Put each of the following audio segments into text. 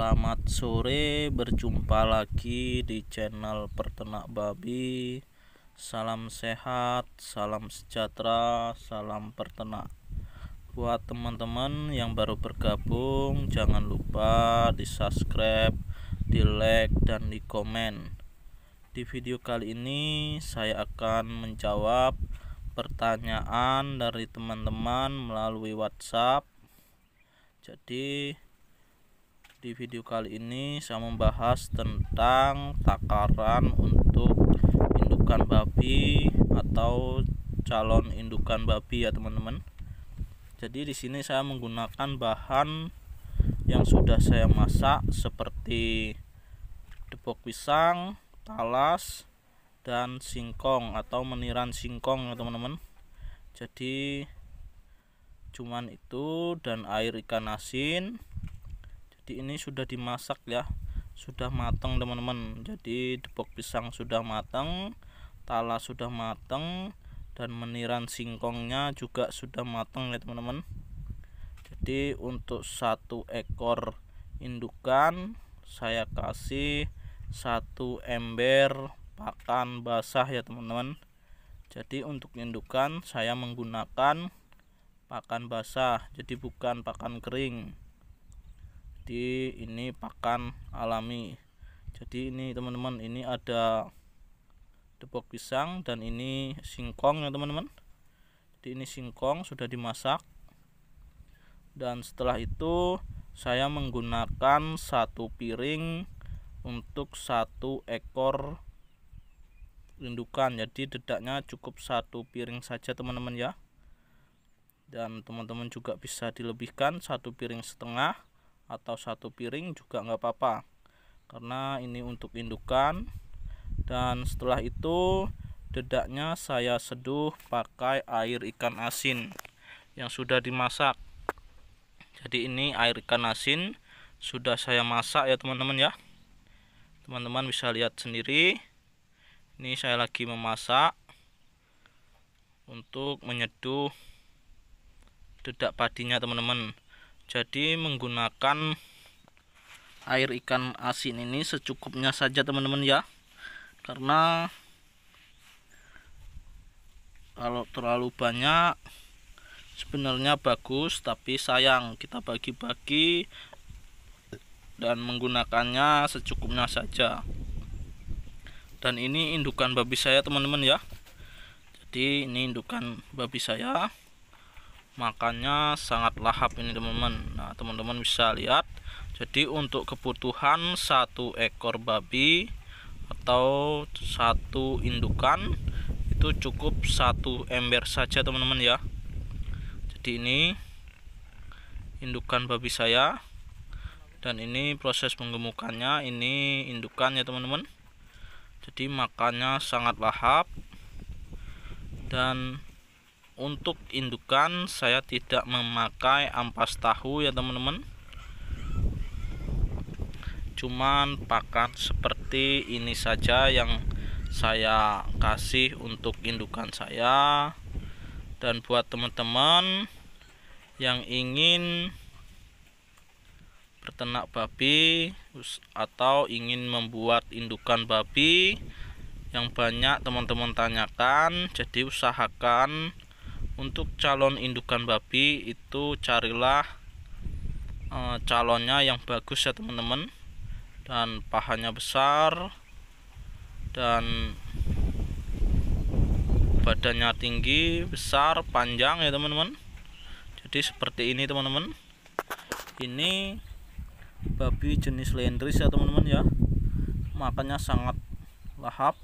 Selamat sore, berjumpa lagi di channel Pertenak Babi. Salam sehat, salam sejahtera, salam pertenak. Buat teman-teman yang baru bergabung, jangan lupa di-subscribe, di-like dan di-komen. Di video kali ini saya akan menjawab pertanyaan dari teman-teman melalui WhatsApp. Jadi, di video kali ini saya membahas tentang takaran untuk indukan babi atau calon indukan babi ya teman-teman. Jadi di sini saya menggunakan bahan yang sudah saya masak seperti depok pisang, talas, dan singkong atau meniran singkong ya teman-teman. Jadi cuman itu dan air ikan asin jadi ini sudah dimasak ya sudah matang teman-teman jadi depok pisang sudah matang talas sudah matang dan meniran singkongnya juga sudah matang ya teman-teman jadi untuk satu ekor indukan saya kasih satu ember pakan basah ya teman-teman jadi untuk indukan saya menggunakan pakan basah jadi bukan pakan kering jadi ini pakan alami jadi ini teman-teman ini ada depok pisang dan ini singkong ya teman-teman jadi ini singkong sudah dimasak dan setelah itu saya menggunakan satu piring untuk satu ekor indukan jadi dedaknya cukup satu piring saja teman-teman ya dan teman-teman juga bisa dilebihkan satu piring setengah atau satu piring juga nggak apa-apa karena ini untuk indukan dan setelah itu dedaknya saya seduh pakai air ikan asin yang sudah dimasak jadi ini air ikan asin sudah saya masak ya teman-teman ya teman-teman bisa lihat sendiri ini saya lagi memasak untuk menyeduh dedak padinya teman-teman jadi menggunakan air ikan asin ini secukupnya saja teman-teman ya karena kalau terlalu banyak sebenarnya bagus tapi sayang kita bagi-bagi dan menggunakannya secukupnya saja dan ini indukan babi saya teman-teman ya jadi ini indukan babi saya makannya sangat lahap ini teman-teman nah teman-teman bisa lihat jadi untuk kebutuhan satu ekor babi atau satu indukan itu cukup satu ember saja teman-teman ya jadi ini indukan babi saya dan ini proses menggemukannya ini indukan ya teman-teman jadi makannya sangat lahap dan untuk indukan saya tidak memakai ampas tahu ya teman-teman cuman pakan seperti ini saja yang saya kasih untuk indukan saya dan buat teman-teman yang ingin bertenak babi atau ingin membuat indukan babi yang banyak teman-teman tanyakan jadi usahakan untuk calon indukan babi itu carilah e, calonnya yang bagus ya teman-teman dan pahanya besar dan badannya tinggi besar panjang ya teman-teman jadi seperti ini teman-teman ini babi jenis lendris ya teman-teman ya makanya sangat lahap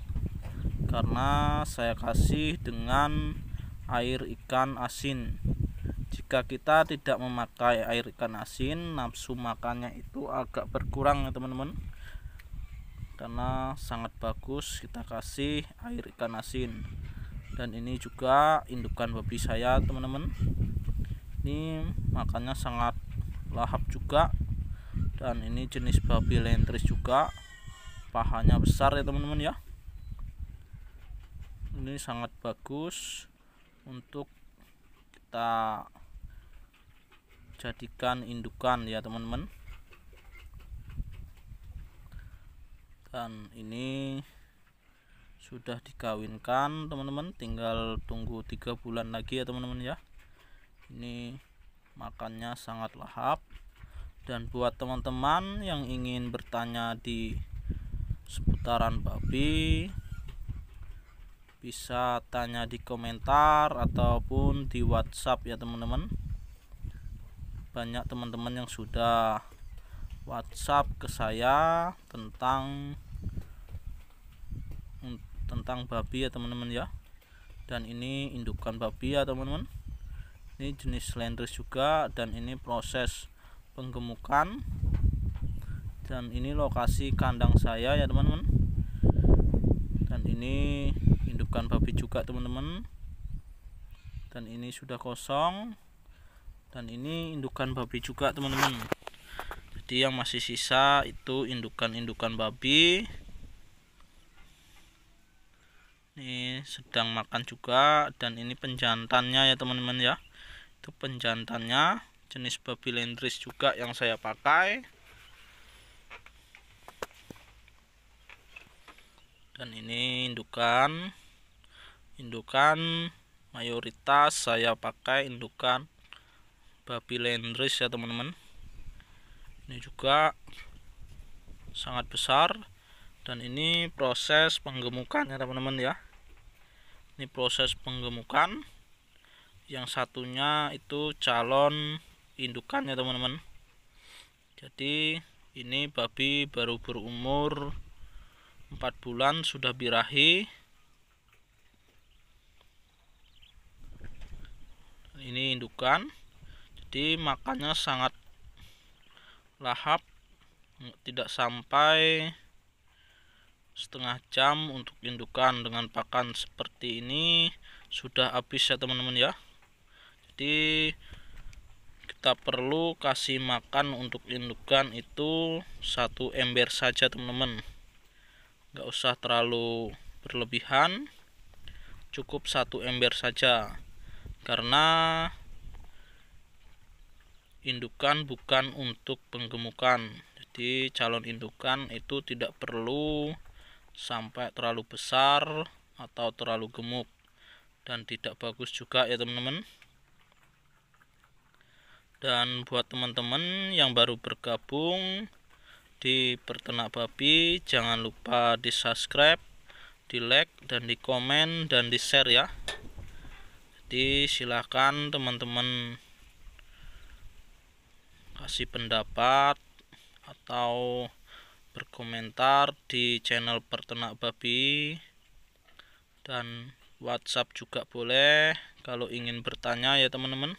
karena saya kasih dengan air ikan asin. Jika kita tidak memakai air ikan asin, nafsu makannya itu agak berkurang ya teman-teman. Karena sangat bagus kita kasih air ikan asin. Dan ini juga indukan babi saya teman-teman. Ini makannya sangat lahap juga. Dan ini jenis babi lentris juga. Pahanya besar ya teman-teman ya ini sangat bagus untuk kita jadikan indukan ya teman-teman dan ini sudah dikawinkan teman-teman tinggal tunggu tiga bulan lagi ya teman-teman ya ini makannya sangat lahap dan buat teman-teman yang ingin bertanya di seputaran babi bisa tanya di komentar ataupun di WhatsApp ya teman-teman banyak teman-teman yang sudah WhatsApp ke saya tentang tentang babi ya teman-teman ya dan ini indukan babi ya teman-teman ini jenis lendres juga dan ini proses penggemukan dan ini lokasi kandang saya ya teman-teman dan ini bukan babi juga teman-teman dan ini sudah kosong dan ini indukan babi juga teman-teman jadi yang masih sisa itu indukan-indukan babi ini sedang makan juga dan ini penjantannya ya teman-teman ya itu penjantannya jenis babi lendris juga yang saya pakai dan ini indukan indukan mayoritas saya pakai indukan babi lendris ya teman-teman ini juga sangat besar dan ini proses penggemukan ya teman-teman ya ini proses penggemukan yang satunya itu calon indukan ya teman-teman jadi ini babi baru berumur 4 bulan sudah birahi ini indukan jadi makannya sangat lahap tidak sampai setengah jam untuk indukan dengan pakan seperti ini sudah habis ya teman-teman ya jadi kita perlu kasih makan untuk indukan itu satu ember saja teman-teman nggak usah terlalu berlebihan cukup satu ember saja karena indukan bukan untuk penggemukan jadi calon indukan itu tidak perlu sampai terlalu besar atau terlalu gemuk dan tidak bagus juga ya teman-teman dan buat teman-teman yang baru bergabung di peternak babi jangan lupa di subscribe di like dan di komen dan di share ya jadi silahkan teman-teman kasih pendapat atau berkomentar di channel peternak babi dan WhatsApp juga boleh kalau ingin bertanya ya teman-teman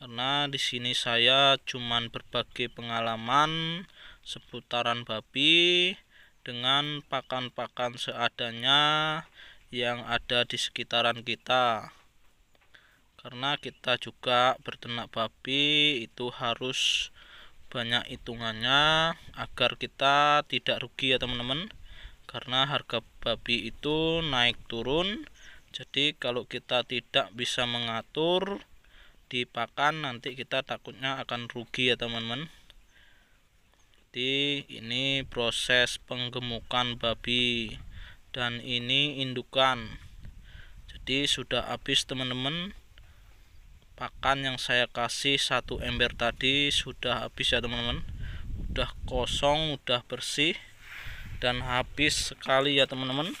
karena di sini saya cuman berbagi pengalaman seputaran babi dengan pakan-pakan seadanya yang ada di sekitaran kita karena kita juga bertenak babi itu harus banyak hitungannya agar kita tidak rugi ya teman-teman karena harga babi itu naik turun jadi kalau kita tidak bisa mengatur di pakan nanti kita takutnya akan rugi ya teman-teman jadi ini proses penggemukan babi dan ini indukan jadi sudah habis teman-teman pakan yang saya kasih satu ember tadi sudah habis ya teman-teman udah kosong udah bersih dan habis sekali ya teman-teman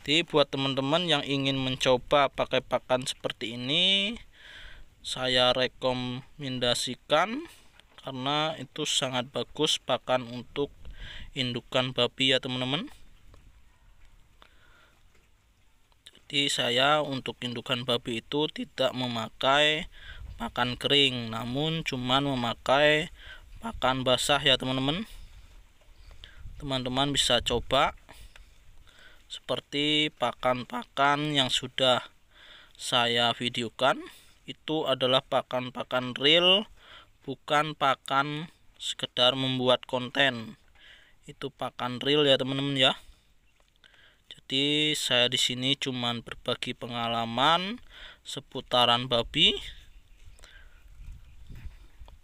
jadi buat teman-teman yang ingin mencoba pakai pakan seperti ini saya rekomendasikan karena itu sangat bagus pakan untuk indukan babi ya teman-teman jadi saya untuk indukan babi itu tidak memakai pakan kering namun cuman memakai pakan basah ya teman-teman teman-teman bisa coba seperti pakan-pakan yang sudah saya videokan itu adalah pakan-pakan real bukan pakan sekedar membuat konten itu pakan real ya teman-teman ya jadi saya di sini cuma berbagi pengalaman seputaran babi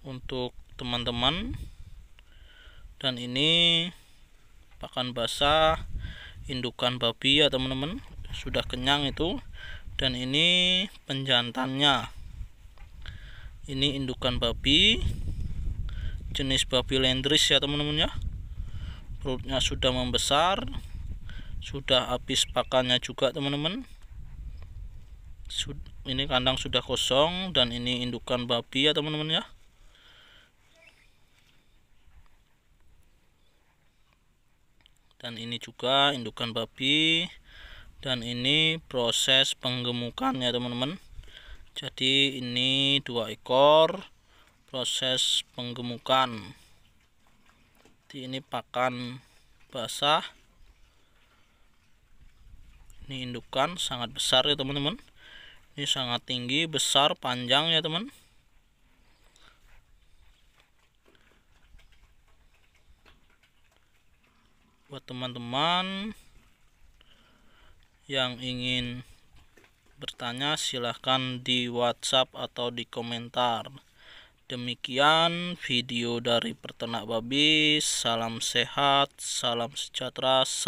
untuk teman-teman dan ini pakan basah indukan babi ya teman-teman sudah kenyang itu dan ini penjantannya ini indukan babi jenis babi lendris ya teman-teman ya perutnya sudah membesar sudah habis pakannya juga teman-teman ini kandang sudah kosong dan ini indukan babi ya teman-teman ya dan ini juga indukan babi dan ini proses penggemukan ya teman-teman jadi ini dua ekor proses penggemukan jadi ini pakan basah ini indukan sangat besar ya teman-teman ini sangat tinggi besar panjang ya teman buat teman-teman yang ingin bertanya silahkan di whatsapp atau di komentar demikian video dari peternak babi salam sehat salam sejahtera salam